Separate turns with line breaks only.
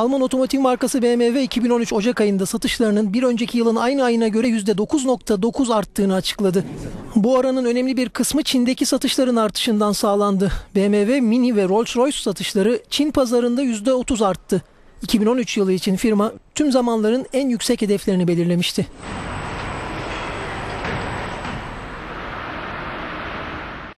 Alman otomotiv markası BMW 2013 Ocak ayında satışlarının bir önceki yılın aynı ayına göre %9.9 arttığını açıkladı. Bu aranın önemli bir kısmı Çin'deki satışların artışından sağlandı. BMW, Mini ve Rolls-Royce satışları Çin pazarında %30 arttı. 2013 yılı için firma tüm zamanların en yüksek hedeflerini belirlemişti.